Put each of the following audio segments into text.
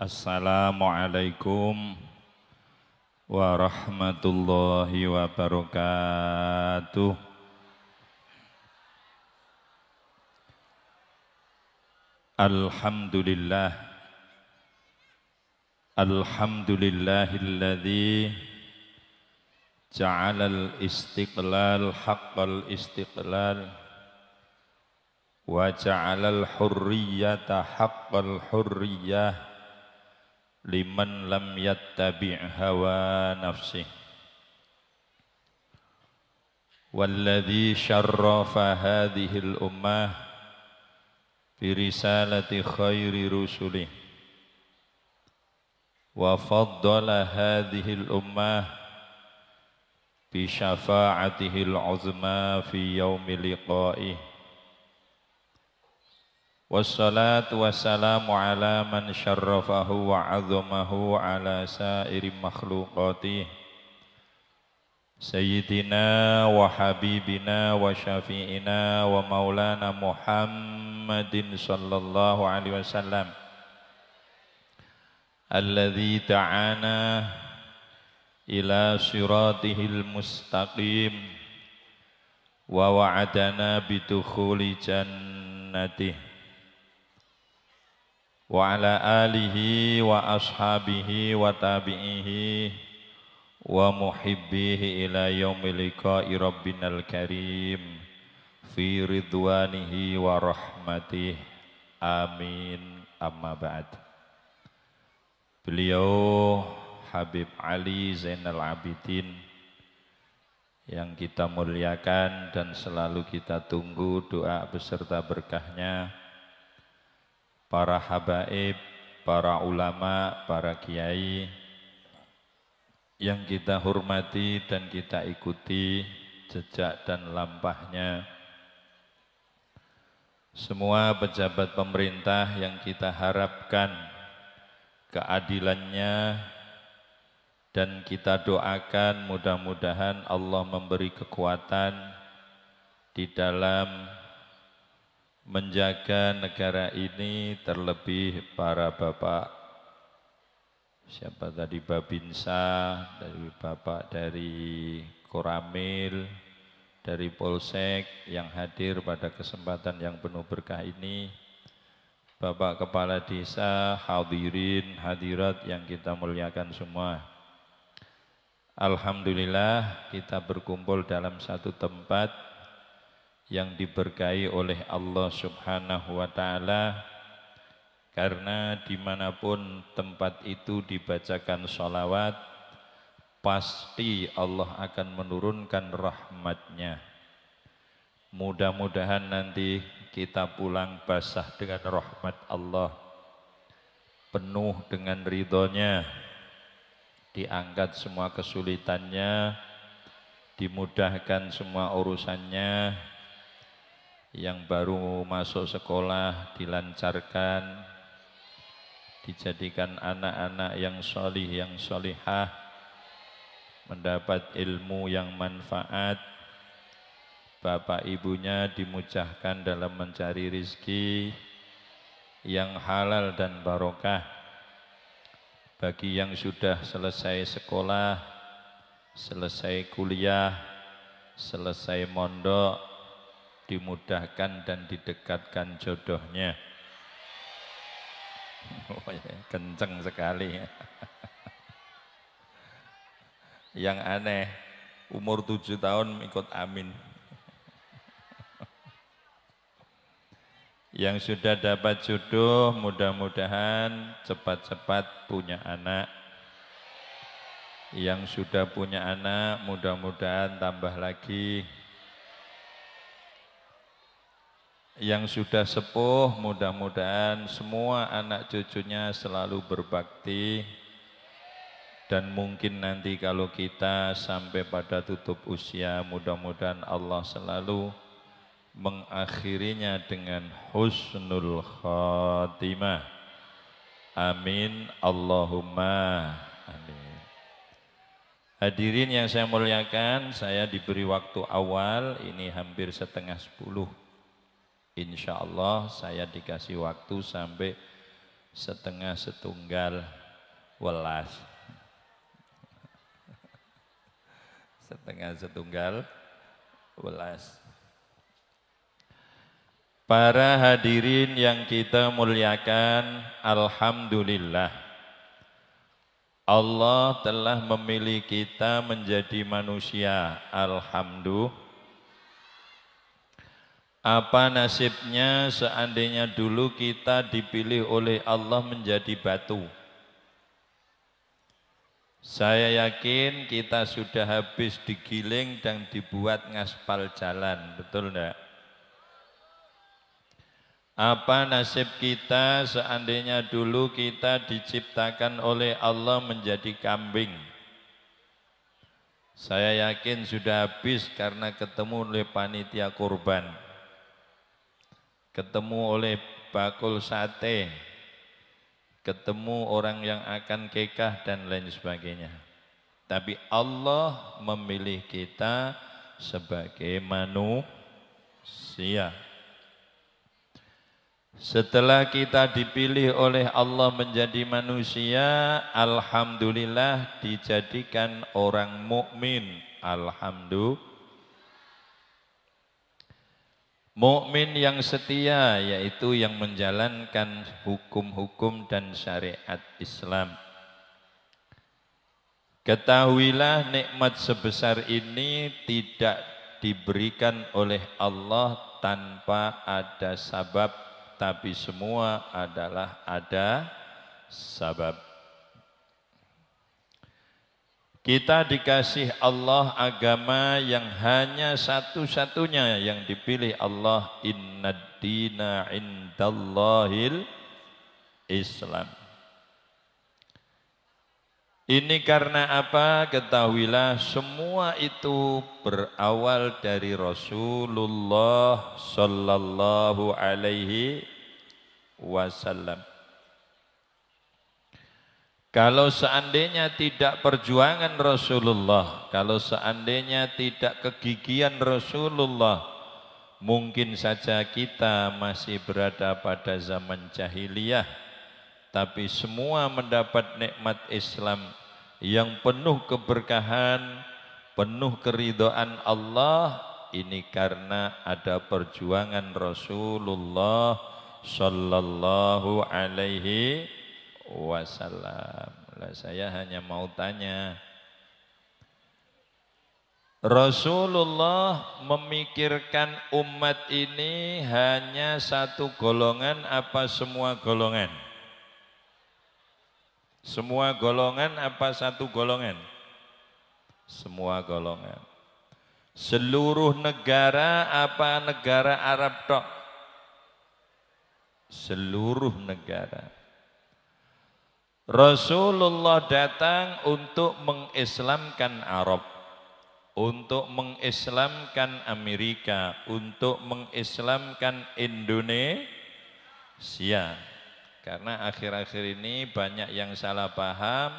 Assalamualaikum warahmatullahi wabarakatuh. Alhamdulillah Alhamdulillahilladzi ja'ala al-istiqlal haqqal istiqlal wa ja'ala al-hurriyata haqqal hurriyah liman lam yattabi' hawa nafsih والذي شرف هذه الأمة برسالة خير رسله وفضل هذه الأمة بشفاعته العظمى في يوم لقائه Wassalatu wassalamu ala man syarrafahu wa azamahu ala sairi makhluqatih Sayyidina wa habibina wa syafi'ina wa maulana Muhammadin sallallahu alaihi wasallam Alladhi ta'ana ila siratihil mustaqim Wa wa'adana bidukhuli jannatih wa ala alihi wa ashabihi wa tabi'ihi wa muhibbihi ila yaumil liqa'i rabbinal karim fi ridwanihi wa rahmatih amin amma ba'd beliau Habib Ali Zainal Abidin yang kita muliakan dan selalu kita tunggu doa beserta berkahnya para habaib, para ulama, para kiai yang kita hormati dan kita ikuti jejak dan lampahnya. Semua pejabat pemerintah yang kita harapkan keadilannya dan kita doakan mudah-mudahan Allah memberi kekuatan di dalam menjaga negara ini terlebih para bapak siapa tadi Babinsa, dari bapak dari Koramil, dari Polsek yang hadir pada kesempatan yang penuh berkah ini. Bapak Kepala Desa, hadirin, hadirat yang kita muliakan semua. Alhamdulillah kita berkumpul dalam satu tempat yang diberkahi oleh Allah Subhanahu wa taala karena dimanapun tempat itu dibacakan sholawat pasti Allah akan menurunkan rahmatnya mudah-mudahan nanti kita pulang basah dengan rahmat Allah penuh dengan ridhonya diangkat semua kesulitannya dimudahkan semua urusannya yang baru masuk sekolah dilancarkan, dijadikan anak-anak yang solih, yang solihah, mendapat ilmu yang manfaat, bapak ibunya dimujahkan dalam mencari rizki yang halal dan barokah. Bagi yang sudah selesai sekolah, selesai kuliah, selesai mondok, dimudahkan dan didekatkan jodohnya. Oh, ya, kenceng sekali Yang aneh, umur tujuh tahun ikut amin. Yang sudah dapat jodoh mudah-mudahan cepat-cepat punya anak. Yang sudah punya anak mudah-mudahan tambah lagi. yang sudah sepuh mudah-mudahan semua anak cucunya selalu berbakti dan mungkin nanti kalau kita sampai pada tutup usia mudah-mudahan Allah selalu mengakhirinya dengan husnul khatimah amin Allahumma amin hadirin yang saya muliakan saya diberi waktu awal ini hampir setengah sepuluh Insya Allah saya dikasih waktu sampai setengah setunggal welas. setengah setunggal welas. Para hadirin yang kita muliakan, Alhamdulillah. Allah telah memilih kita menjadi manusia, Alhamdulillah. Apa nasibnya seandainya dulu kita dipilih oleh Allah menjadi batu? Saya yakin kita sudah habis digiling dan dibuat ngaspal jalan, betul enggak? Apa nasib kita seandainya dulu kita diciptakan oleh Allah menjadi kambing? Saya yakin sudah habis karena ketemu oleh panitia kurban ketemu oleh bakul sate, ketemu orang yang akan kekah dan lain sebagainya. Tapi Allah memilih kita sebagai manusia. Setelah kita dipilih oleh Allah menjadi manusia, alhamdulillah dijadikan orang mukmin. Alhamdulillah Mukmin yang setia yaitu yang menjalankan hukum-hukum dan syariat Islam. Ketahuilah nikmat sebesar ini tidak diberikan oleh Allah tanpa ada sabab tapi semua adalah ada sabab. Kita dikasih Allah agama yang hanya satu-satunya yang dipilih Allah innad dina indallahil Islam. Ini karena apa? Ketahuilah semua itu berawal dari Rasulullah sallallahu alaihi wasallam. Kalau seandainya tidak perjuangan Rasulullah, kalau seandainya tidak kegigihan Rasulullah, mungkin saja kita masih berada pada zaman jahiliyah, tapi semua mendapat nikmat Islam yang penuh keberkahan, penuh keridoan Allah, ini karena ada perjuangan Rasulullah sallallahu alaihi wasallam. Lah saya hanya mau tanya. Rasulullah memikirkan umat ini hanya satu golongan apa semua golongan? Semua golongan apa satu golongan? Semua golongan. Seluruh negara apa negara Arab tok? Seluruh negara. Rasulullah datang untuk mengislamkan Arab, untuk mengislamkan Amerika, untuk mengislamkan Indonesia. Karena akhir-akhir ini banyak yang salah paham,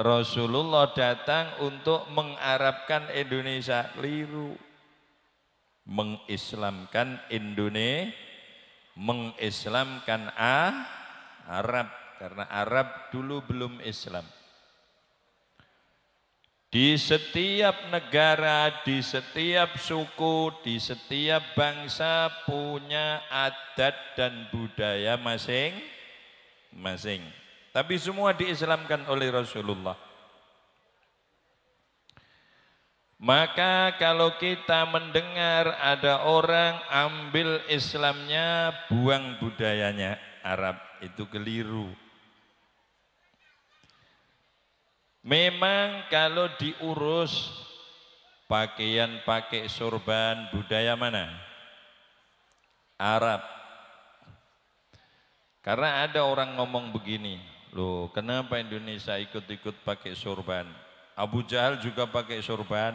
Rasulullah datang untuk mengarabkan Indonesia, keliru. Mengislamkan Indonesia, mengislamkan Arab karena Arab dulu belum Islam. Di setiap negara, di setiap suku, di setiap bangsa punya adat dan budaya masing-masing. Tapi semua diislamkan oleh Rasulullah. Maka kalau kita mendengar ada orang ambil Islamnya, buang budayanya Arab itu keliru. Memang kalau diurus pakaian pakai sorban budaya mana? Arab. Karena ada orang ngomong begini, loh kenapa Indonesia ikut-ikut pakai sorban? Abu Jahal juga pakai sorban?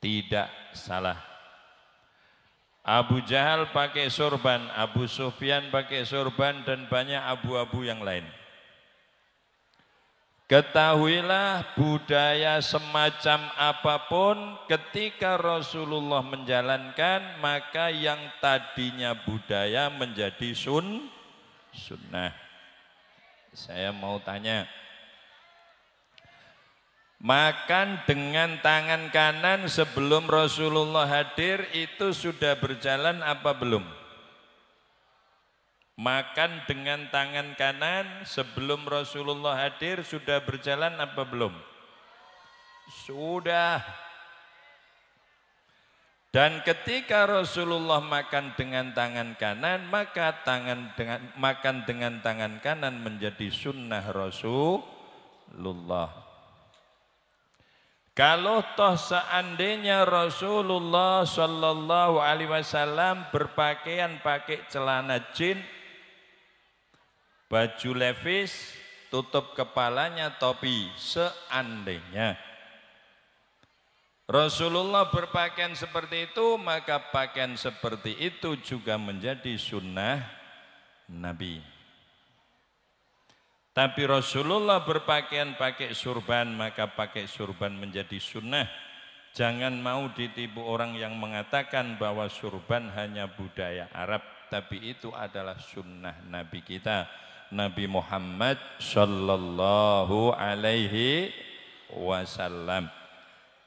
Tidak salah. Abu Jahal pakai sorban, Abu Sufyan pakai sorban dan banyak abu-abu yang lain. Ketahuilah budaya semacam apapun ketika Rasulullah menjalankan maka yang tadinya budaya menjadi sun sunnah. Saya mau tanya. Makan dengan tangan kanan sebelum Rasulullah hadir itu sudah berjalan apa belum? Makan dengan tangan kanan sebelum Rasulullah hadir sudah berjalan apa belum? Sudah. Dan ketika Rasulullah makan dengan tangan kanan, maka tangan dengan makan dengan tangan kanan menjadi sunnah Rasulullah. Kalau toh seandainya Rasulullah Shallallahu Alaihi Wasallam berpakaian pakai celana jeans, baju levis, tutup kepalanya topi seandainya. Rasulullah berpakaian seperti itu, maka pakaian seperti itu juga menjadi sunnah Nabi. Tapi Rasulullah berpakaian pakai surban, maka pakai surban menjadi sunnah. Jangan mau ditipu orang yang mengatakan bahwa surban hanya budaya Arab, tapi itu adalah sunnah Nabi kita. Nabi Muhammad Shallallahu Alaihi Wasallam.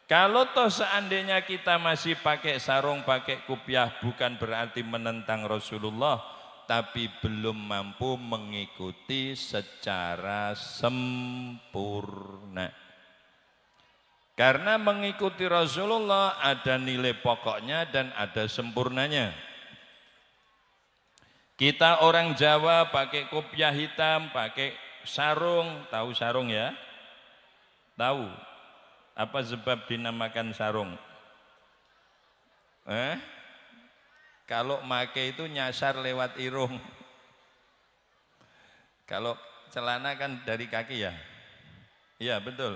Kalau toh seandainya kita masih pakai sarung, pakai kupiah, bukan berarti menentang Rasulullah, tapi belum mampu mengikuti secara sempurna. Karena mengikuti Rasulullah ada nilai pokoknya dan ada sempurnanya. Kita orang Jawa pakai kopiah hitam, pakai sarung, tahu sarung ya? Tahu. Apa sebab dinamakan sarung? Eh? Kalau make itu nyasar lewat irung. Kalau celana kan dari kaki ya? Iya, betul.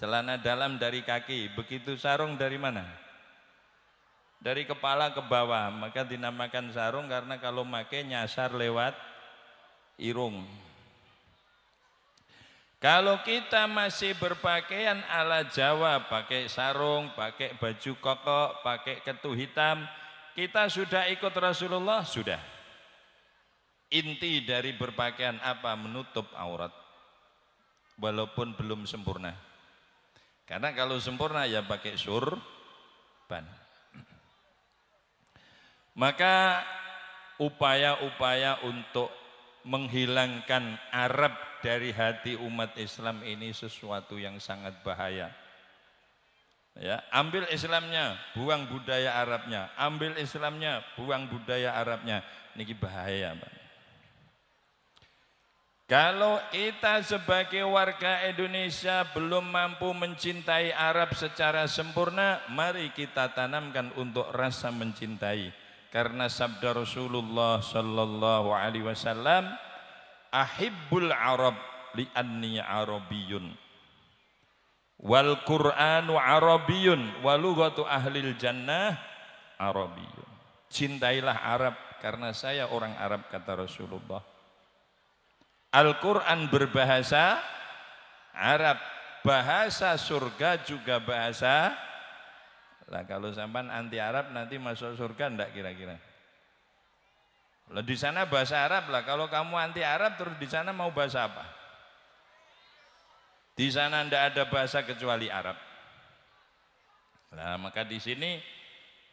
Celana dalam dari kaki, begitu sarung dari mana? dari kepala ke bawah maka dinamakan sarung karena kalau pakai nyasar lewat irung kalau kita masih berpakaian ala Jawa pakai sarung, pakai baju kokok, pakai ketu hitam kita sudah ikut Rasulullah? sudah inti dari berpakaian apa? menutup aurat walaupun belum sempurna karena kalau sempurna ya pakai surban maka upaya-upaya untuk menghilangkan Arab dari hati umat Islam ini sesuatu yang sangat bahaya. Ya, ambil Islamnya, buang budaya Arabnya. Ambil Islamnya, buang budaya Arabnya. Ini bahaya, Pak. Kalau kita sebagai warga Indonesia belum mampu mencintai Arab secara sempurna, mari kita tanamkan untuk rasa mencintai karena sabda Rasulullah sallallahu alaihi wasallam ahibbul arab li'anni arabiyun wal qur'anu arabiyun wa lughatu ahlil jannah arabiyun cintailah Arab karena saya orang Arab kata Rasulullah Al-Qur'an berbahasa Arab bahasa surga juga bahasa lah kalau sampan anti Arab nanti masuk surga enggak kira-kira? Lah di sana bahasa Arab lah. Kalau kamu anti Arab terus di sana mau bahasa apa? Di sana ndak ada bahasa kecuali Arab. Nah, maka di sini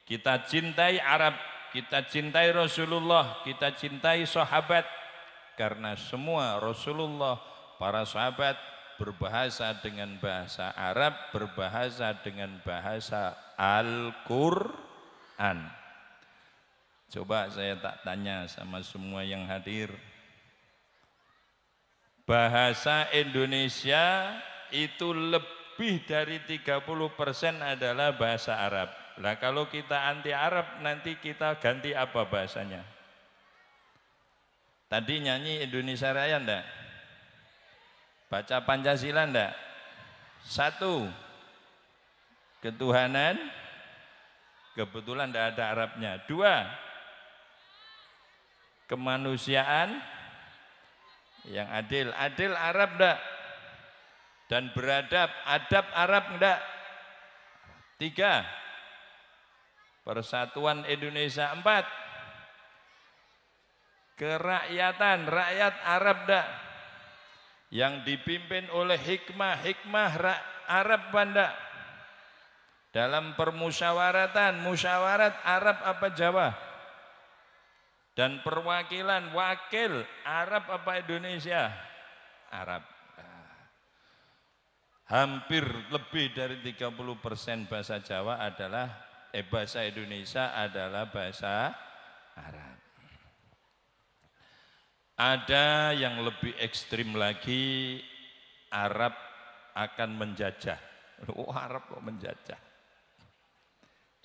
kita cintai Arab, kita cintai Rasulullah, kita cintai sahabat karena semua Rasulullah, para sahabat, berbahasa dengan bahasa Arab, berbahasa dengan bahasa Al-Quran. Coba saya tak tanya sama semua yang hadir. Bahasa Indonesia itu lebih dari 30% adalah bahasa Arab. Nah, kalau kita anti Arab nanti kita ganti apa bahasanya? Tadi nyanyi Indonesia Raya enggak? Baca Pancasila enggak? Satu, ketuhanan, kebetulan enggak ada Arabnya. Dua, kemanusiaan yang adil. Adil Arab enggak? Dan beradab, adab Arab enggak? Tiga, persatuan Indonesia. Empat, kerakyatan, rakyat Arab enggak? yang dipimpin oleh hikmah-hikmah Arab Banda. Dalam permusyawaratan, musyawarat Arab apa Jawa? Dan perwakilan wakil Arab apa Indonesia? Arab. Hampir lebih dari 30% bahasa Jawa adalah eh bahasa Indonesia adalah bahasa Arab. Ada yang lebih ekstrim lagi, Arab akan menjajah. Oh, Arab kok menjajah?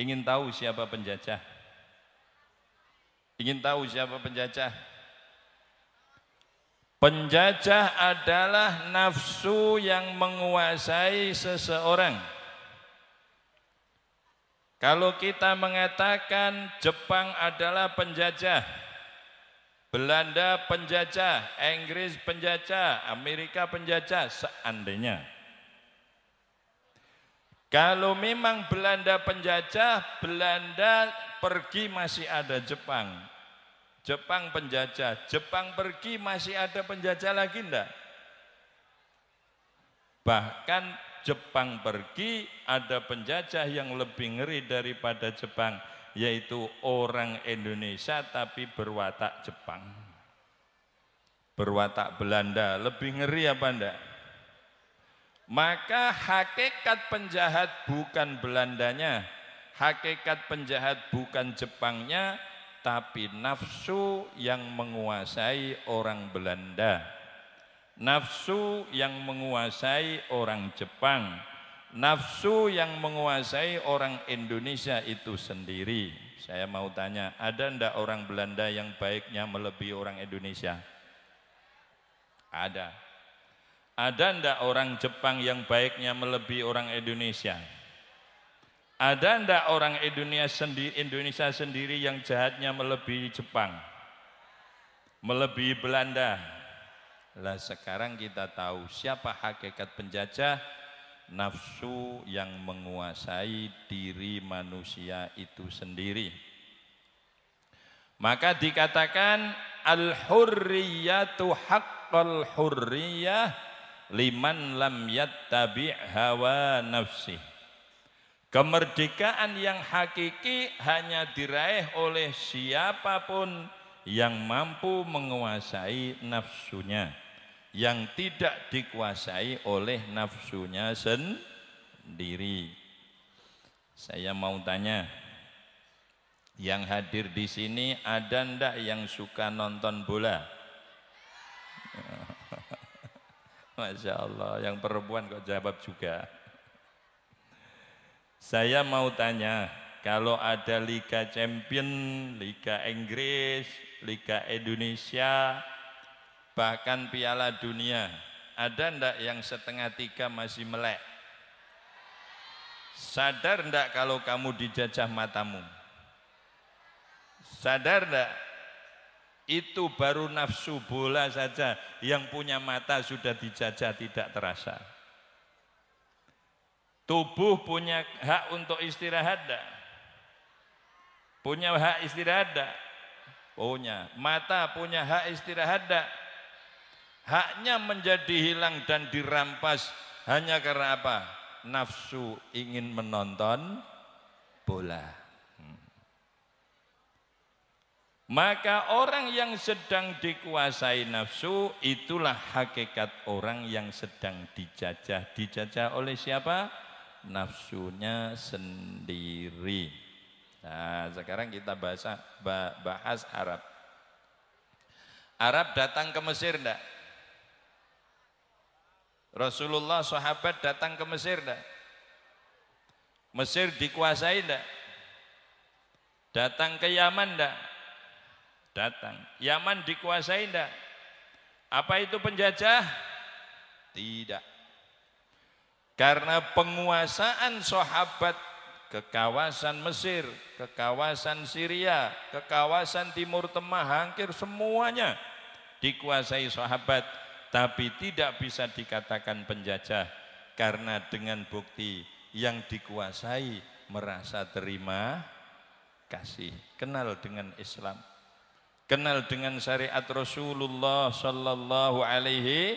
Ingin tahu siapa penjajah? Ingin tahu siapa penjajah? Penjajah adalah nafsu yang menguasai seseorang. Kalau kita mengatakan Jepang adalah penjajah, Belanda penjajah, Inggris penjajah, Amerika penjajah, seandainya. Kalau memang Belanda penjajah, Belanda pergi masih ada Jepang. Jepang penjajah, Jepang pergi masih ada penjajah lagi enggak? Bahkan Jepang pergi ada penjajah yang lebih ngeri daripada Jepang yaitu orang Indonesia tapi berwatak Jepang. Berwatak Belanda, lebih ngeri apa enggak? Maka hakikat penjahat bukan Belandanya, hakikat penjahat bukan Jepangnya, tapi nafsu yang menguasai orang Belanda. Nafsu yang menguasai orang Jepang Nafsu yang menguasai orang Indonesia itu sendiri. Saya mau tanya, ada ndak orang Belanda yang baiknya melebihi orang Indonesia? Ada. Ada ndak orang Jepang yang baiknya melebihi orang Indonesia? Ada ndak orang Indonesia sendiri, Indonesia sendiri yang jahatnya melebihi Jepang? Melebihi Belanda? Lah sekarang kita tahu siapa hakikat penjajah, nafsu yang menguasai diri manusia itu sendiri. Maka dikatakan al-hurriyatu haqqal hurriyah liman lam yattabi' hawa nafsi. Kemerdekaan yang hakiki hanya diraih oleh siapapun yang mampu menguasai nafsunya yang tidak dikuasai oleh nafsunya sendiri. Saya mau tanya, yang hadir di sini ada ndak yang suka nonton bola? Masya Allah, yang perempuan kok jawab juga. Saya mau tanya, kalau ada Liga Champion, Liga Inggris, Liga Indonesia, bahkan piala dunia ada ndak yang setengah tiga masih melek sadar ndak kalau kamu dijajah matamu sadar ndak itu baru nafsu bola saja yang punya mata sudah dijajah tidak terasa tubuh punya hak untuk istirahat ndak punya hak istirahat ndak punya mata punya hak istirahat ndak Haknya menjadi hilang dan dirampas hanya karena apa? Nafsu ingin menonton bola. Hmm. Maka orang yang sedang dikuasai nafsu itulah hakikat orang yang sedang dijajah. Dijajah oleh siapa? Nafsunya sendiri. Nah, sekarang kita bahasa bahas Arab. Arab datang ke Mesir enggak? Rasulullah sahabat datang ke Mesir enggak? Mesir dikuasai enggak? Datang ke Yaman enggak? Datang. Yaman dikuasai enggak? Apa itu penjajah? Tidak. Karena penguasaan sahabat ke kawasan Mesir, ke kawasan Syria, ke kawasan Timur Tengah, hampir semuanya dikuasai sahabat tapi tidak bisa dikatakan penjajah karena dengan bukti yang dikuasai merasa terima kasih, kenal dengan Islam, kenal dengan syariat Rasulullah sallallahu alaihi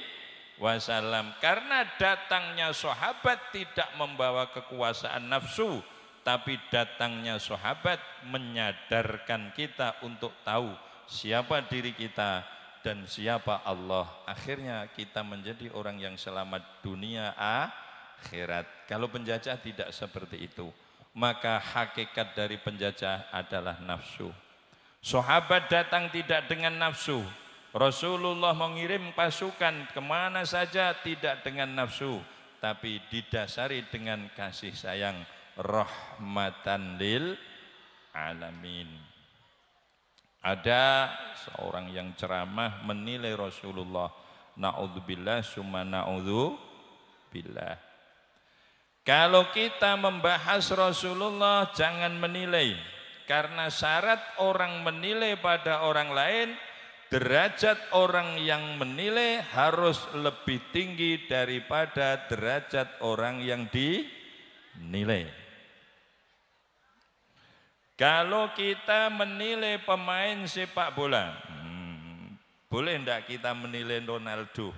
wasallam karena datangnya sahabat tidak membawa kekuasaan nafsu tapi datangnya sahabat menyadarkan kita untuk tahu siapa diri kita dan siapa Allah. Akhirnya kita menjadi orang yang selamat dunia akhirat. Kalau penjajah tidak seperti itu, maka hakikat dari penjajah adalah nafsu. Sahabat datang tidak dengan nafsu. Rasulullah mengirim pasukan kemana saja tidak dengan nafsu, tapi didasari dengan kasih sayang rahmatan lil alamin. Ada seorang yang ceramah menilai Rasulullah naudzubillah summa naudzubillah. Kalau kita membahas Rasulullah jangan menilai karena syarat orang menilai pada orang lain derajat orang yang menilai harus lebih tinggi daripada derajat orang yang dinilai. Kalau kita menilai pemain sepak bola, hmm, boleh enggak kita menilai Ronaldo?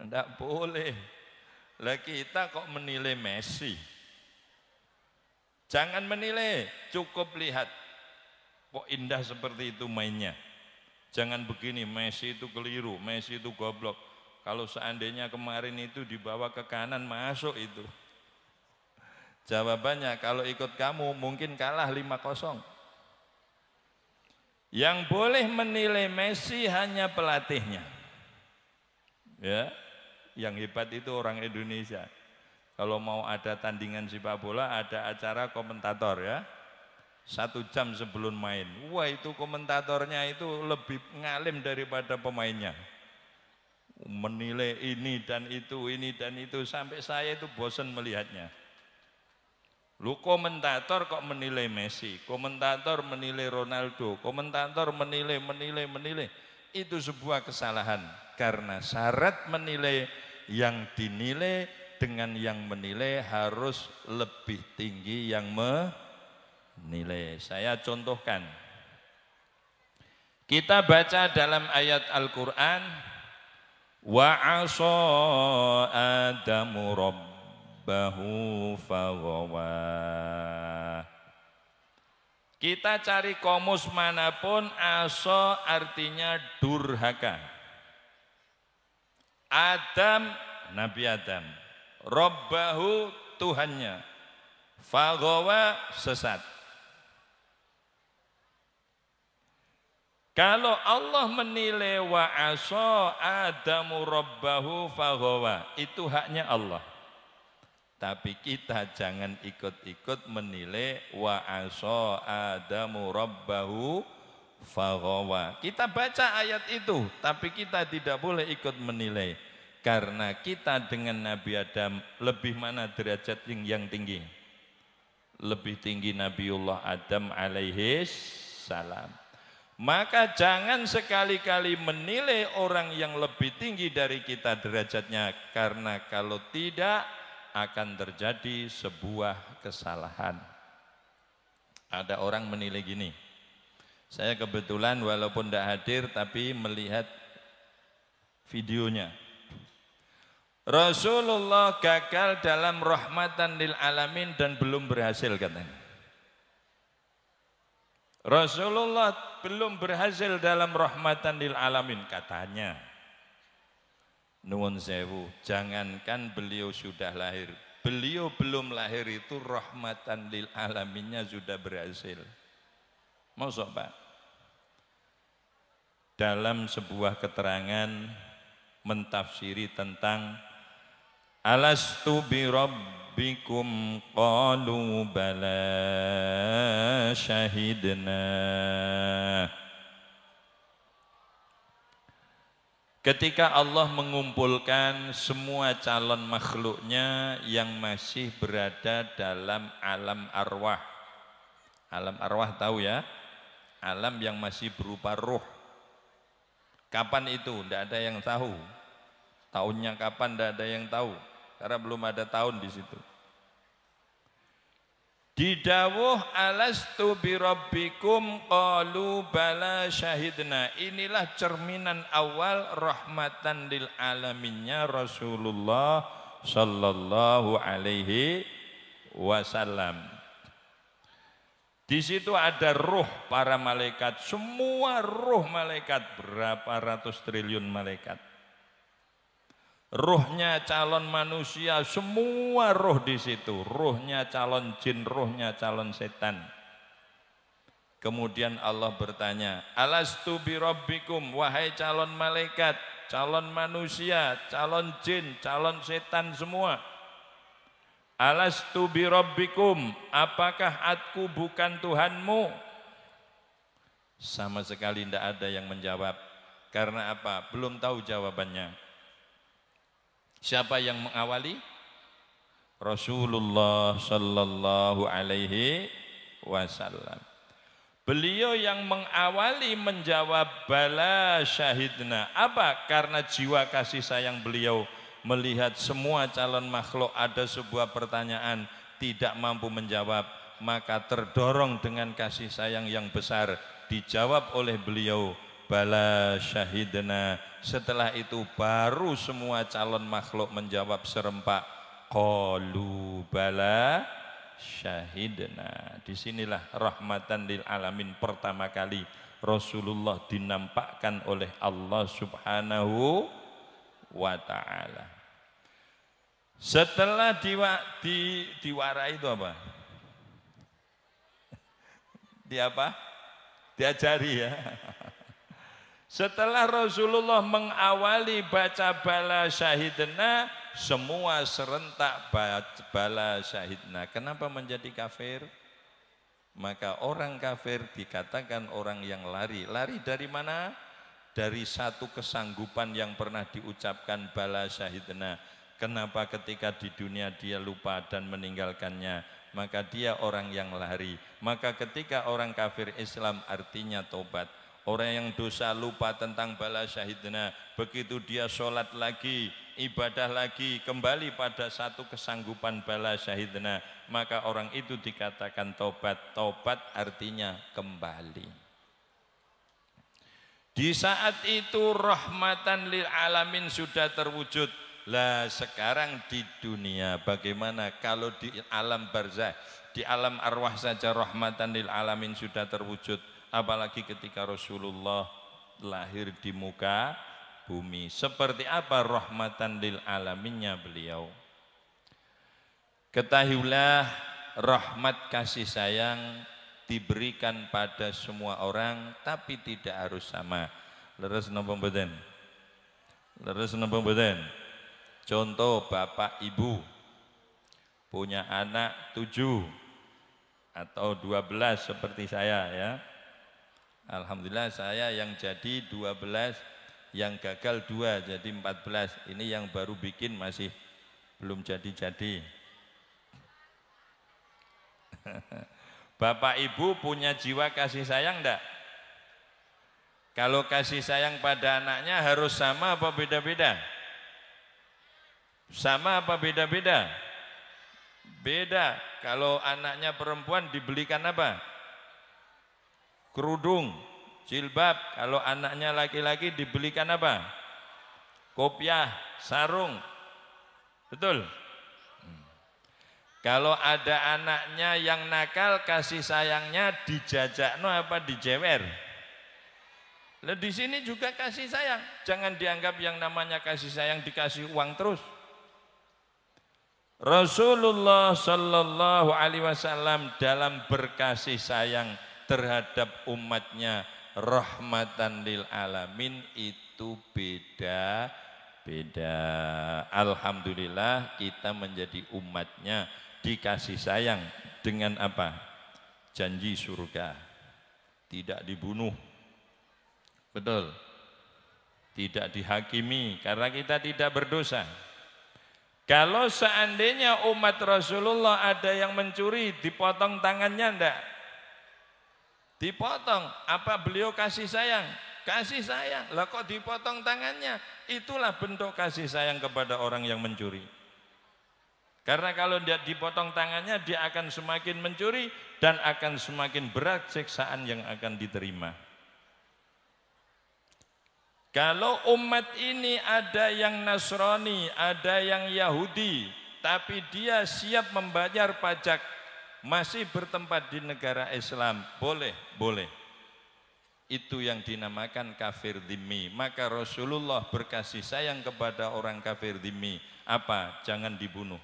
Enggak boleh. Lah kita kok menilai Messi? Jangan menilai, cukup lihat. Kok indah seperti itu mainnya. Jangan begini, Messi itu keliru, Messi itu goblok. Kalau seandainya kemarin itu dibawa ke kanan masuk itu. Jawabannya kalau ikut kamu mungkin kalah 5-0. Yang boleh menilai Messi hanya pelatihnya. Ya, yang hebat itu orang Indonesia. Kalau mau ada tandingan sepak bola, ada acara komentator ya. Satu jam sebelum main. Wah itu komentatornya itu lebih ngalim daripada pemainnya menilai ini dan itu, ini dan itu sampai saya itu bosan melihatnya. Lu komentator kok menilai Messi, komentator menilai Ronaldo, komentator menilai, menilai, menilai. Itu sebuah kesalahan karena syarat menilai yang dinilai dengan yang menilai harus lebih tinggi yang menilai. Saya contohkan. Kita baca dalam ayat Al-Qur'an wa adamu rabb rabbahu faghwa. Kita cari komus manapun aso artinya durhaka. Adam, Nabi Adam. Robbahu Tuhannya. Fagowa sesat. Kalau Allah menilai wa aso adamu rabbahu fagowa. Itu haknya Allah. Tapi kita jangan ikut-ikut menilai wa aso adamu rabbahu faghawa. Kita baca ayat itu, tapi kita tidak boleh ikut menilai karena kita dengan Nabi Adam lebih mana derajat yang tinggi? Lebih tinggi Nabiullah Adam alaihis salam. Maka jangan sekali-kali menilai orang yang lebih tinggi dari kita derajatnya karena kalau tidak akan terjadi sebuah kesalahan. Ada orang menilai gini, saya kebetulan walaupun tidak hadir tapi melihat videonya. Rasulullah gagal dalam rahmatan lil alamin dan belum berhasil katanya. Rasulullah belum berhasil dalam rahmatan lil alamin katanya. Nuwun sewu, jangankan beliau sudah lahir, beliau belum lahir itu rahmatan lil alaminnya sudah berhasil. Masuk Pak. Dalam sebuah keterangan mentafsiri tentang Alastu bi rabbikum qalu bala syahidna Ketika Allah mengumpulkan semua calon makhluknya yang masih berada dalam alam arwah. Alam arwah tahu ya? Alam yang masih berupa ruh. Kapan itu? Tidak ada yang tahu. Tahunnya kapan tidak ada yang tahu. Karena belum ada tahun di situ. Didawuh alastu birabbikum qalu bala syahidna. Inilah cerminan awal rahmatan lil alaminnya Rasulullah sallallahu alaihi wasallam. Di situ ada ruh para malaikat, semua ruh malaikat berapa ratus triliun malaikat. Ruhnya calon manusia, semua roh di situ. Ruhnya calon jin, ruhnya calon setan. Kemudian Allah bertanya, Alastu bi wahai calon malaikat, calon manusia, calon jin, calon setan semua. Alastu bi apakah aku bukan Tuhanmu? Sama sekali tidak ada yang menjawab. Karena apa? Belum tahu jawabannya. Siapa yang mengawali? Rasulullah sallallahu alaihi wasallam. Beliau yang mengawali menjawab bala syahidna. Apa? Karena jiwa kasih sayang beliau melihat semua calon makhluk ada sebuah pertanyaan tidak mampu menjawab, maka terdorong dengan kasih sayang yang besar dijawab oleh beliau bala syahidna setelah itu baru semua calon makhluk menjawab serempak qalu bala syahidna disinilah rahmatan lil alamin pertama kali Rasulullah dinampakkan oleh Allah subhanahu wa ta'ala setelah diwa, di, diwarai itu apa? di apa? diajari ya setelah Rasulullah mengawali baca bala syahidna, semua serentak baca bala syahidna. Kenapa menjadi kafir? Maka orang kafir dikatakan orang yang lari. Lari dari mana? Dari satu kesanggupan yang pernah diucapkan bala syahidna. Kenapa ketika di dunia dia lupa dan meninggalkannya? Maka dia orang yang lari. Maka ketika orang kafir Islam artinya tobat. Orang yang dosa lupa tentang bala syahidna. Begitu dia sholat lagi, ibadah lagi, kembali pada satu kesanggupan bala syahidna. Maka orang itu dikatakan tobat. Tobat artinya kembali. Di saat itu rahmatan lil alamin sudah terwujud. Lah sekarang di dunia bagaimana kalau di alam barzah, di alam arwah saja rahmatan lil alamin sudah terwujud apalagi ketika Rasulullah lahir di muka bumi seperti apa rahmatan lil alaminnya beliau ketahuilah rahmat kasih sayang diberikan pada semua orang tapi tidak harus sama leres napa mboten leres napa mboten contoh bapak ibu punya anak tujuh atau dua belas seperti saya ya Alhamdulillah saya yang jadi 12 yang gagal 2 jadi 14 ini yang baru bikin masih belum jadi-jadi Bapak Ibu punya jiwa kasih sayang enggak? Kalau kasih sayang pada anaknya harus sama apa beda-beda? Sama apa beda-beda? Beda. Kalau anaknya perempuan dibelikan apa? kerudung, jilbab. Kalau anaknya laki-laki dibelikan apa? Kopiah, sarung. Betul? Hmm. Kalau ada anaknya yang nakal, kasih sayangnya dijajak, no apa dijewer? Nah, di sini juga kasih sayang. Jangan dianggap yang namanya kasih sayang dikasih uang terus. Rasulullah Shallallahu Alaihi Wasallam dalam berkasih sayang terhadap umatnya rahmatan lil alamin itu beda beda alhamdulillah kita menjadi umatnya dikasih sayang dengan apa janji surga tidak dibunuh betul tidak dihakimi karena kita tidak berdosa kalau seandainya umat Rasulullah ada yang mencuri dipotong tangannya enggak Dipotong, apa beliau kasih sayang? Kasih sayang, lah kok dipotong tangannya? Itulah bentuk kasih sayang kepada orang yang mencuri. Karena kalau dia dipotong tangannya, dia akan semakin mencuri dan akan semakin berat siksaan yang akan diterima. Kalau umat ini ada yang Nasrani, ada yang Yahudi, tapi dia siap membayar pajak masih bertempat di negara Islam, boleh, boleh. Itu yang dinamakan kafir dimi. Maka Rasulullah berkasih sayang kepada orang kafir dimi. Apa? Jangan dibunuh.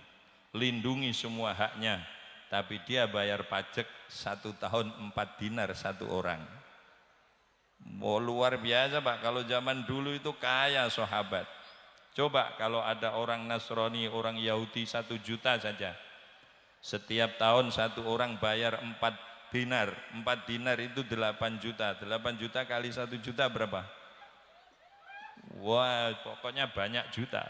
Lindungi semua haknya. Tapi dia bayar pajak satu tahun empat dinar satu orang. Oh, luar biasa Pak, kalau zaman dulu itu kaya sahabat. Coba kalau ada orang Nasrani, orang Yahudi satu juta saja, setiap tahun satu orang bayar 4 dinar, 4 dinar itu 8 juta. 8 juta kali 1 juta berapa? Wah, pokoknya banyak juta.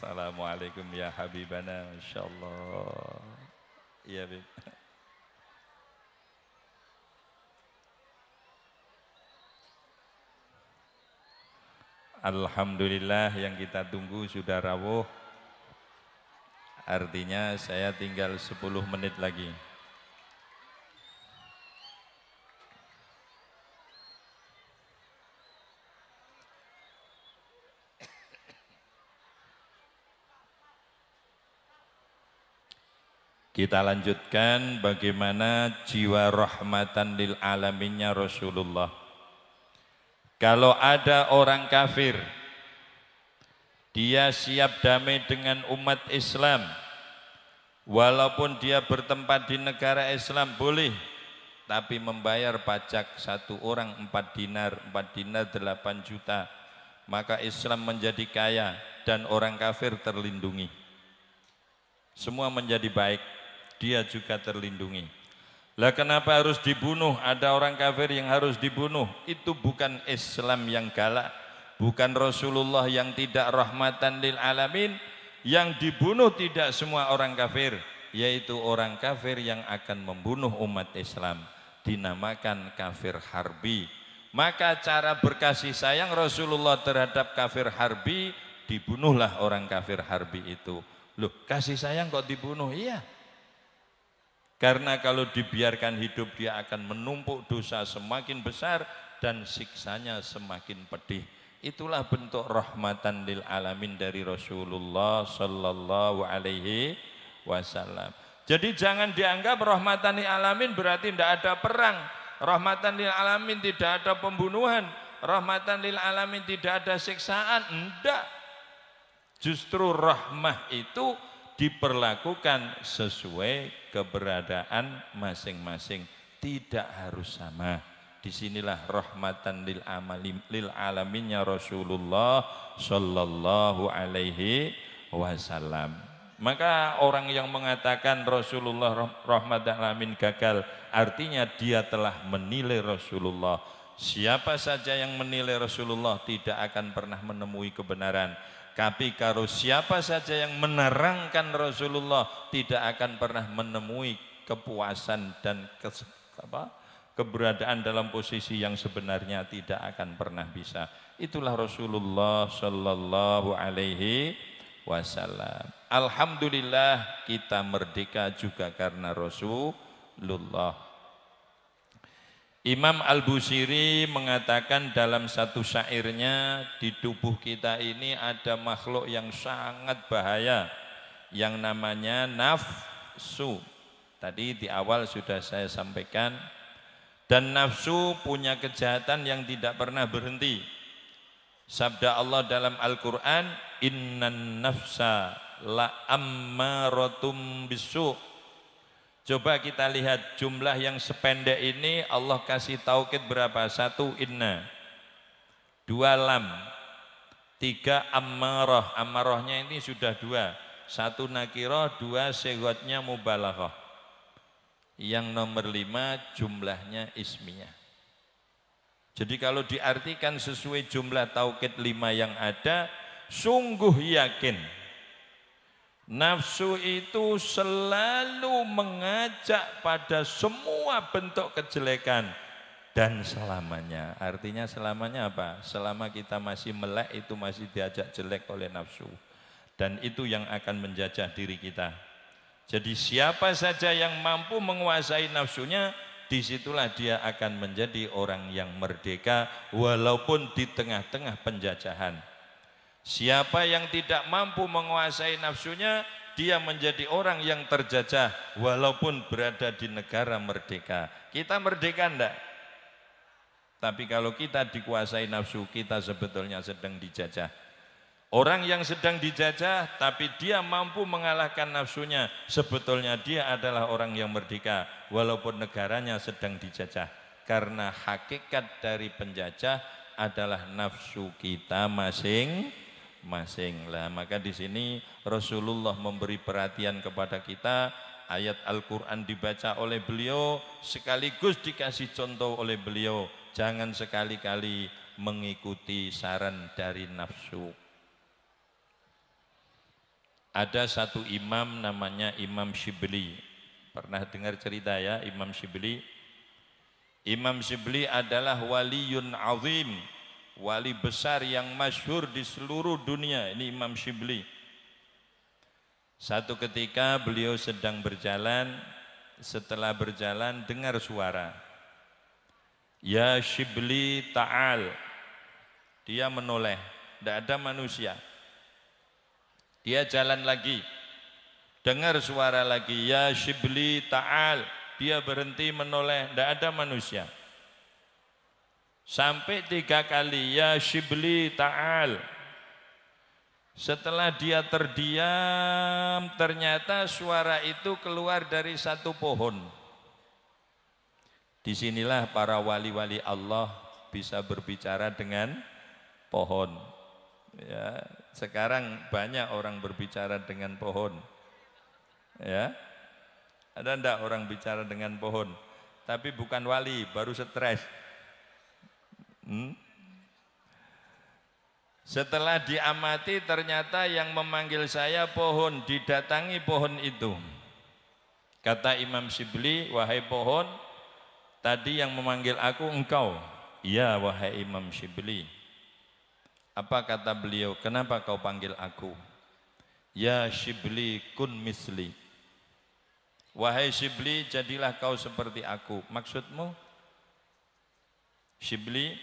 Assalamualaikum ya Habibana, Insyaallah. Iya, Bib. Alhamdulillah yang kita tunggu sudah rawuh. Artinya saya tinggal 10 menit lagi. Kita lanjutkan bagaimana jiwa rahmatan lil alaminnya Rasulullah. Kalau ada orang kafir, dia siap damai dengan umat Islam. Walaupun dia bertempat di negara Islam boleh, tapi membayar pajak satu orang empat dinar, empat dinar delapan juta. Maka Islam menjadi kaya dan orang kafir terlindungi. Semua menjadi baik dia juga terlindungi. Lah kenapa harus dibunuh? Ada orang kafir yang harus dibunuh. Itu bukan Islam yang galak, bukan Rasulullah yang tidak rahmatan lil alamin. Yang dibunuh tidak semua orang kafir, yaitu orang kafir yang akan membunuh umat Islam dinamakan kafir harbi. Maka cara berkasih sayang Rasulullah terhadap kafir harbi dibunuhlah orang kafir harbi itu. Loh, kasih sayang kok dibunuh? Iya, karena kalau dibiarkan hidup dia akan menumpuk dosa semakin besar dan siksanya semakin pedih. Itulah bentuk rahmatan lil alamin dari Rasulullah sallallahu alaihi wasallam. Jadi jangan dianggap rahmatan lil alamin berarti tidak ada perang. Rahmatan lil alamin tidak ada pembunuhan. Rahmatan lil alamin tidak ada siksaan. Enggak. Justru rahmah itu diperlakukan sesuai keberadaan masing-masing tidak harus sama disinilah rahmatan lil amalim lil alaminnya Rasulullah Shallallahu Alaihi Wasallam maka orang yang mengatakan Rasulullah rahmat alamin gagal artinya dia telah menilai Rasulullah siapa saja yang menilai Rasulullah tidak akan pernah menemui kebenaran tapi kalau siapa saja yang menerangkan Rasulullah tidak akan pernah menemui kepuasan dan ke, apa, keberadaan dalam posisi yang sebenarnya tidak akan pernah bisa. Itulah Rasulullah Shallallahu Alaihi Wasallam. Alhamdulillah kita merdeka juga karena Rasulullah. Imam Al-Busiri mengatakan dalam satu syairnya di tubuh kita ini ada makhluk yang sangat bahaya yang namanya nafsu. Tadi di awal sudah saya sampaikan dan nafsu punya kejahatan yang tidak pernah berhenti. Sabda Allah dalam Al-Qur'an, "Innan nafsa la ammaratum bisu'." Coba kita lihat jumlah yang sependek ini Allah kasih taukid berapa? Satu inna, dua lam, tiga ammarah. Ammarahnya ini sudah dua. Satu nakiroh, dua segotnya mubalaghah. Yang nomor lima jumlahnya ismiyah. Jadi kalau diartikan sesuai jumlah taukid lima yang ada, sungguh yakin Nafsu itu selalu mengajak pada semua bentuk kejelekan dan selamanya. Artinya selamanya apa? Selama kita masih melek itu masih diajak jelek oleh nafsu. Dan itu yang akan menjajah diri kita. Jadi siapa saja yang mampu menguasai nafsunya, disitulah dia akan menjadi orang yang merdeka walaupun di tengah-tengah penjajahan. Siapa yang tidak mampu menguasai nafsunya, dia menjadi orang yang terjajah walaupun berada di negara merdeka. Kita merdeka enggak? Tapi kalau kita dikuasai nafsu, kita sebetulnya sedang dijajah. Orang yang sedang dijajah tapi dia mampu mengalahkan nafsunya, sebetulnya dia adalah orang yang merdeka walaupun negaranya sedang dijajah. Karena hakikat dari penjajah adalah nafsu kita masing-masing masing-masing. Lah, maka di sini Rasulullah memberi perhatian kepada kita ayat Al-Qur'an dibaca oleh beliau sekaligus dikasih contoh oleh beliau. Jangan sekali-kali mengikuti saran dari nafsu. Ada satu imam namanya Imam Syibli. Pernah dengar cerita ya Imam Syibli? Imam Syibli adalah waliyun azim wali besar yang masyhur di seluruh dunia ini Imam Syibli satu ketika beliau sedang berjalan setelah berjalan dengar suara Ya Syibli Ta'al dia menoleh tidak ada manusia dia jalan lagi dengar suara lagi Ya Syibli Ta'al dia berhenti menoleh tidak ada manusia Sampai tiga kali ya Shibli Ta'al. Setelah dia terdiam, ternyata suara itu keluar dari satu pohon. Disinilah para wali-wali Allah bisa berbicara dengan pohon. Ya, sekarang banyak orang berbicara dengan pohon. Ya, ada ndak orang bicara dengan pohon? Tapi bukan wali, baru stres. Hmm? Setelah diamati ternyata yang memanggil saya pohon, didatangi pohon itu. Kata Imam Sibli, wahai pohon, tadi yang memanggil aku engkau. Iya wahai Imam Sibli. Apa kata beliau, kenapa kau panggil aku? Ya Sibli kun misli. Wahai Sibli, jadilah kau seperti aku. Maksudmu? Sibli,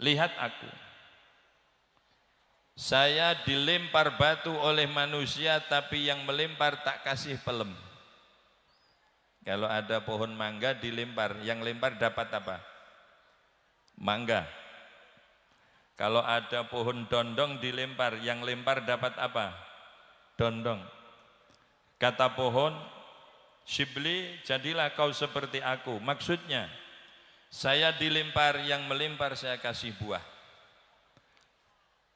Lihat aku. Saya dilempar batu oleh manusia tapi yang melempar tak kasih pelem. Kalau ada pohon mangga dilempar, yang lempar dapat apa? Mangga. Kalau ada pohon dondong dilempar, yang lempar dapat apa? Dondong. Kata pohon, sibli, jadilah kau seperti aku. Maksudnya, saya dilempar, yang melempar saya kasih buah.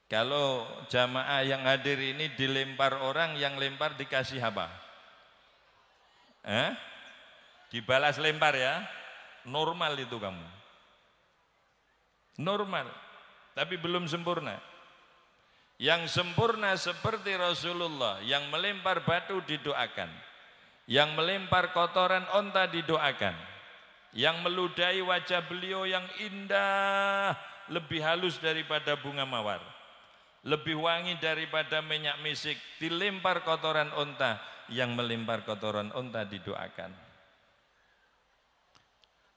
Kalau jamaah yang hadir ini dilempar orang, yang lempar dikasih apa? Eh? Dibalas lempar ya. Normal itu kamu. Normal. Tapi belum sempurna. Yang sempurna seperti Rasulullah, yang melempar batu didoakan. Yang melempar kotoran onta didoakan yang meludahi wajah beliau yang indah lebih halus daripada bunga mawar lebih wangi daripada minyak misik dilempar kotoran unta yang melempar kotoran unta didoakan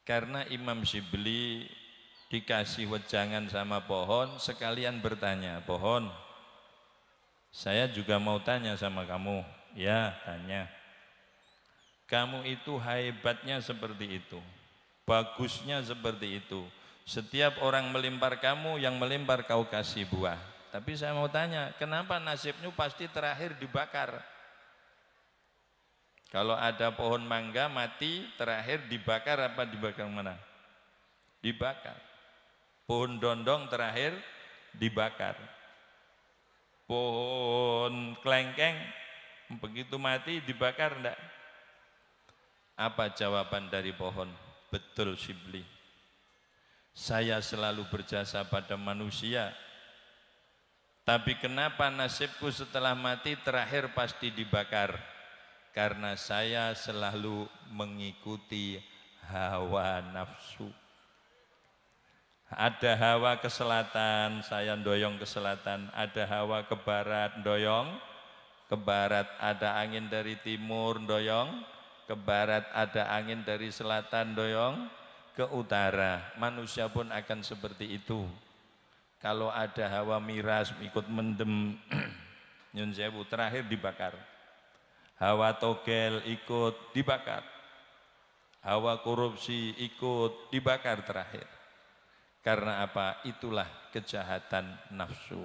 karena Imam Sibli dikasih wejangan sama pohon sekalian bertanya pohon saya juga mau tanya sama kamu ya tanya kamu itu hebatnya seperti itu Bagusnya seperti itu. Setiap orang melimpar kamu, yang melimpar kau kasih buah. Tapi saya mau tanya, kenapa nasibnya pasti terakhir dibakar? Kalau ada pohon mangga mati, terakhir dibakar apa dibakar mana? Dibakar. Pohon dondong terakhir dibakar. Pohon kelengkeng begitu mati dibakar enggak? Apa jawaban dari pohon? Betul Sibli. Saya selalu berjasa pada manusia. Tapi kenapa nasibku setelah mati terakhir pasti dibakar? Karena saya selalu mengikuti hawa nafsu. Ada hawa ke selatan, saya doyong ke selatan. Ada hawa ke barat, doyong ke barat. Ada angin dari timur, doyong ke barat ada angin dari selatan doyong ke utara manusia pun akan seperti itu kalau ada hawa miras ikut mendem nyun sewu terakhir dibakar hawa togel ikut dibakar hawa korupsi ikut dibakar terakhir karena apa itulah kejahatan nafsu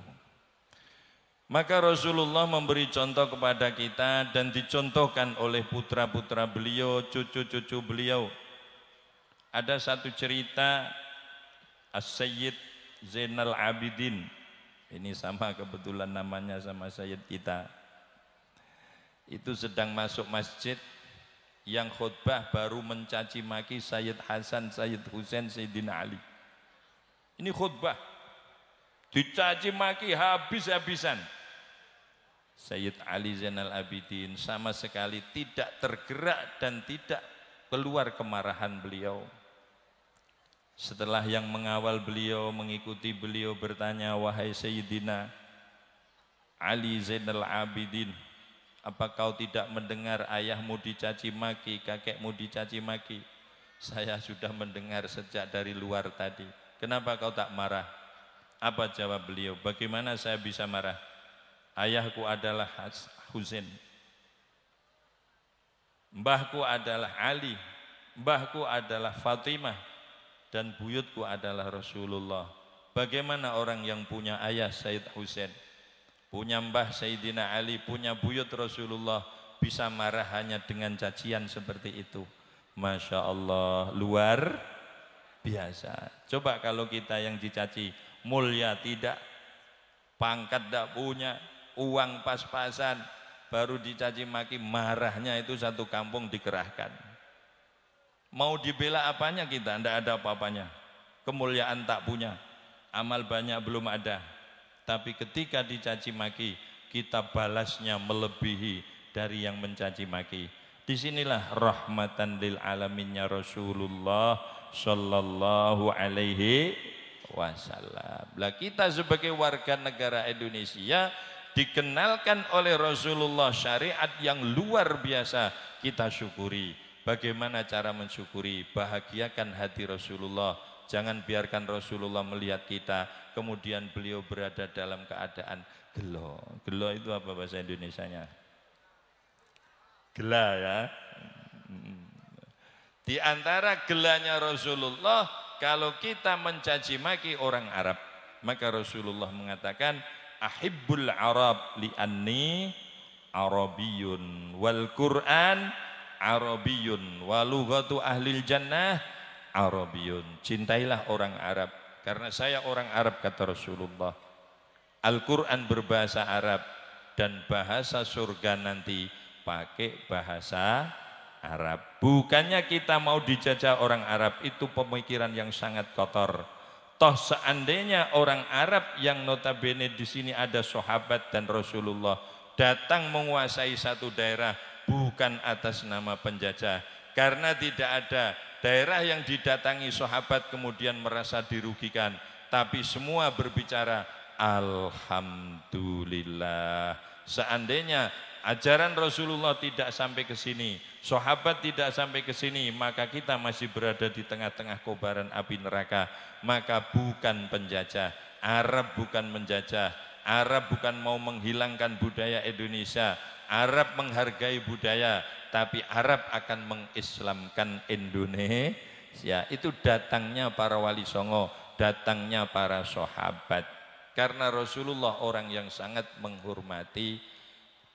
maka Rasulullah memberi contoh kepada kita dan dicontohkan oleh putra-putra beliau, cucu-cucu beliau. Ada satu cerita As-Sayyid Zainal Abidin. Ini sama kebetulan namanya sama Sayyid kita. Itu sedang masuk masjid yang khutbah baru mencaci maki Sayyid Hasan, Sayyid Husain, Sayyidina Ali. Ini khutbah dicaci maki habis-habisan. Sayyid Ali Zainal Abidin sama sekali tidak tergerak dan tidak keluar kemarahan beliau. Setelah yang mengawal beliau, mengikuti beliau bertanya, "Wahai Sayyidina Ali Zainal Abidin, apa kau tidak mendengar ayahmu dicaci maki, kakekmu dicaci maki?" Saya sudah mendengar sejak dari luar tadi. Kenapa kau tak marah? Apa jawab beliau? Bagaimana saya bisa marah? Ayahku adalah Husain. Mbahku adalah Ali, mbahku adalah Fatimah dan buyutku adalah Rasulullah. Bagaimana orang yang punya ayah Said Husain, punya mbah Sayyidina Ali, punya buyut Rasulullah bisa marah hanya dengan cacian seperti itu. Masya Allah, luar biasa. Coba kalau kita yang dicaci, mulia tidak, pangkat tidak punya, uang pas-pasan baru dicaci maki marahnya itu satu kampung dikerahkan mau dibela apanya kita ndak ada apa-apanya kemuliaan tak punya amal banyak belum ada tapi ketika dicaci maki kita balasnya melebihi dari yang mencaci maki disinilah rahmatan lil alaminnya Rasulullah sallallahu alaihi wasallam. Lah kita sebagai warga negara Indonesia dikenalkan oleh Rasulullah syariat yang luar biasa kita syukuri bagaimana cara mensyukuri bahagiakan hati Rasulullah jangan biarkan Rasulullah melihat kita kemudian beliau berada dalam keadaan gelo gelo itu apa bahasa Indonesia nya gela ya di antara gelanya Rasulullah kalau kita mencaci maki orang Arab maka Rasulullah mengatakan ahibbul arab li anni arabiyun wal quran arabiyun wa lughatu ahlil jannah arabiyun cintailah orang arab karena saya orang arab kata Rasulullah Al-Qur'an berbahasa Arab dan bahasa surga nanti pakai bahasa Arab. Bukannya kita mau dijajah orang Arab, itu pemikiran yang sangat kotor. Toh seandainya orang Arab yang notabene di sini ada sahabat dan Rasulullah datang menguasai satu daerah bukan atas nama penjajah karena tidak ada daerah yang didatangi sahabat kemudian merasa dirugikan tapi semua berbicara alhamdulillah seandainya ajaran Rasulullah tidak sampai ke sini, sahabat tidak sampai ke sini, maka kita masih berada di tengah-tengah kobaran api neraka. Maka bukan penjajah, Arab bukan menjajah, Arab bukan mau menghilangkan budaya Indonesia, Arab menghargai budaya, tapi Arab akan mengislamkan Indonesia. Ya, itu datangnya para wali songo, datangnya para sahabat. Karena Rasulullah orang yang sangat menghormati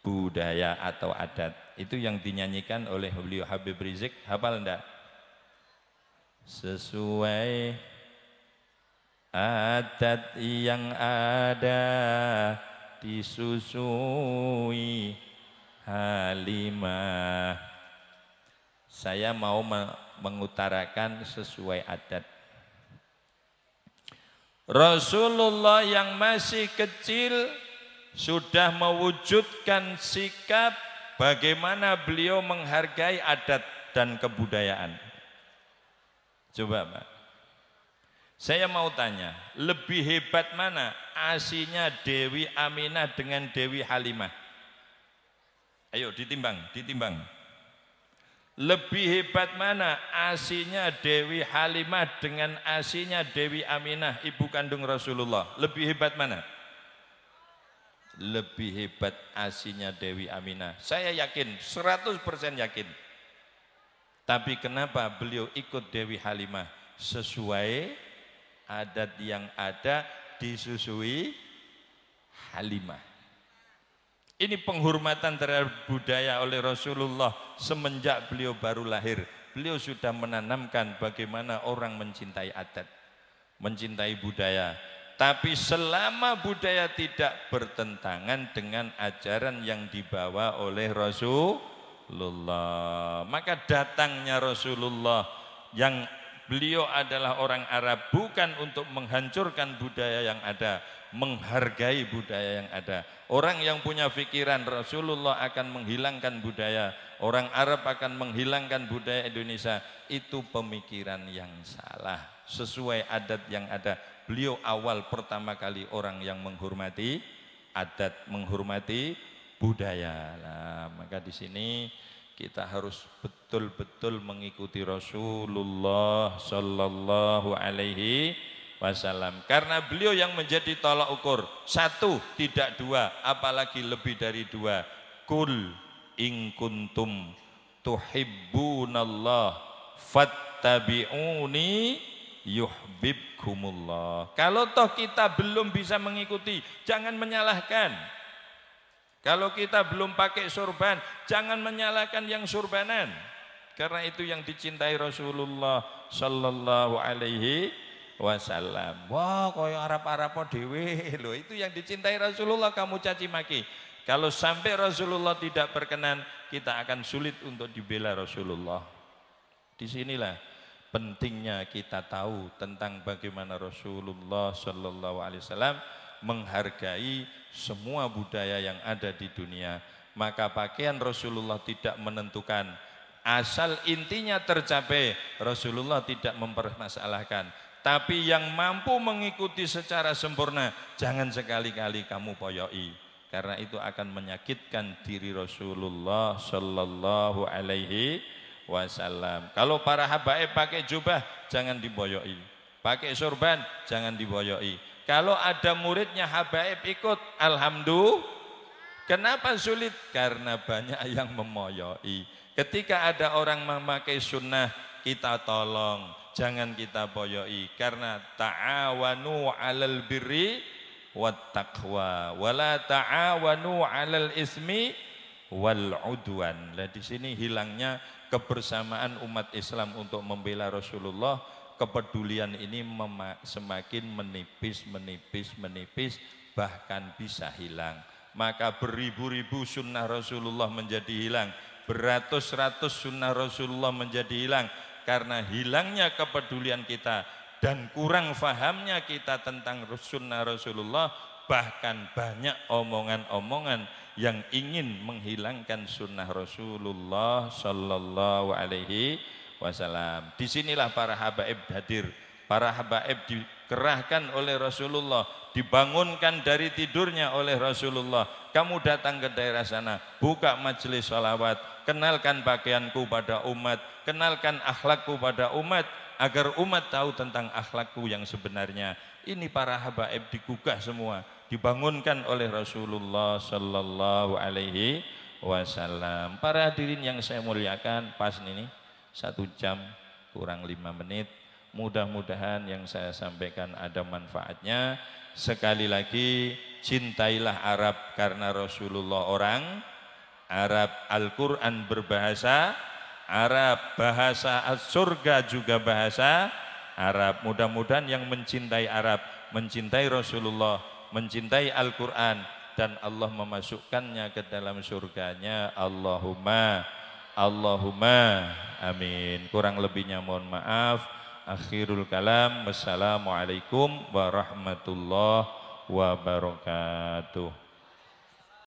budaya atau adat itu yang dinyanyikan oleh beliau Habib Rizik hafal enggak sesuai adat yang ada disusui Halimah saya mau mengutarakan sesuai adat Rasulullah yang masih kecil sudah mewujudkan sikap bagaimana beliau menghargai adat dan kebudayaan. Coba Pak. Saya mau tanya, lebih hebat mana asinya Dewi Aminah dengan Dewi Halimah? Ayo ditimbang, ditimbang. Lebih hebat mana asinya Dewi Halimah dengan asinya Dewi Aminah, ibu kandung Rasulullah? Lebih hebat mana? lebih hebat asinya Dewi Aminah. Saya yakin, 100% yakin. Tapi kenapa beliau ikut Dewi Halimah? Sesuai adat yang ada disusui Halimah. Ini penghormatan terhadap budaya oleh Rasulullah semenjak beliau baru lahir. Beliau sudah menanamkan bagaimana orang mencintai adat, mencintai budaya, tapi selama budaya tidak bertentangan dengan ajaran yang dibawa oleh Rasulullah, maka datangnya Rasulullah yang beliau adalah orang Arab bukan untuk menghancurkan budaya yang ada, menghargai budaya yang ada. Orang yang punya pikiran Rasulullah akan menghilangkan budaya, orang Arab akan menghilangkan budaya Indonesia, itu pemikiran yang salah sesuai adat yang ada beliau awal pertama kali orang yang menghormati adat, menghormati budaya. Nah, maka di sini kita harus betul-betul mengikuti Rasulullah Shallallahu Alaihi Wasallam karena beliau yang menjadi tolak ukur satu tidak dua apalagi lebih dari dua kul ing kuntum tuhibbunallah fattabi'uni yuhibbukumullah. Kalau toh kita belum bisa mengikuti, jangan menyalahkan. Kalau kita belum pakai surban, jangan menyalahkan yang surbanan. Karena itu yang dicintai Rasulullah sallallahu alaihi wasallam. Wah, kaya arap-arap dhewe loh. Itu yang dicintai Rasulullah kamu caci maki. Kalau sampai Rasulullah tidak berkenan, kita akan sulit untuk dibela Rasulullah. Disinilah pentingnya kita tahu tentang bagaimana Rasulullah Shallallahu Alaihi Wasallam menghargai semua budaya yang ada di dunia. Maka pakaian Rasulullah tidak menentukan asal intinya tercapai. Rasulullah tidak mempermasalahkan. Tapi yang mampu mengikuti secara sempurna, jangan sekali-kali kamu poyoi. Karena itu akan menyakitkan diri Rasulullah Shallallahu Alaihi Wasallam wasallam. Kalau para habaib pakai jubah jangan diboyoi, pakai sorban jangan diboyoi. Kalau ada muridnya habaib ikut, alhamdulillah. Kenapa sulit? Karena banyak yang memoyoi. Ketika ada orang memakai sunnah, kita tolong, jangan kita boyoi. Karena ta'awanu alal birri wat taqwa, wala ta'awanu alal ismi wal udwan. Lah di sini hilangnya kebersamaan umat Islam untuk membela Rasulullah kepedulian ini semakin menipis, menipis, menipis bahkan bisa hilang maka beribu-ribu sunnah Rasulullah menjadi hilang beratus-ratus sunnah Rasulullah menjadi hilang karena hilangnya kepedulian kita dan kurang fahamnya kita tentang sunnah Rasulullah bahkan banyak omongan-omongan yang ingin menghilangkan sunnah Rasulullah Shallallahu Alaihi Wasallam. Disinilah para habaib hadir. Para habaib dikerahkan oleh Rasulullah, dibangunkan dari tidurnya oleh Rasulullah. Kamu datang ke daerah sana, buka majelis salawat, kenalkan pakaianku pada umat, kenalkan akhlakku pada umat, agar umat tahu tentang akhlakku yang sebenarnya. Ini para habaib digugah semua dibangunkan oleh Rasulullah sallallahu alaihi wasallam. Para hadirin yang saya muliakan pas ini satu jam kurang lima menit. Mudah-mudahan yang saya sampaikan ada manfaatnya. Sekali lagi cintailah Arab karena Rasulullah orang Arab Al-Quran berbahasa Arab bahasa surga juga bahasa Arab mudah-mudahan yang mencintai Arab mencintai Rasulullah mencintai Al-Quran dan Allah memasukkannya ke dalam surganya Allahumma Allahumma amin kurang lebihnya mohon maaf akhirul kalam wassalamualaikum warahmatullahi wabarakatuh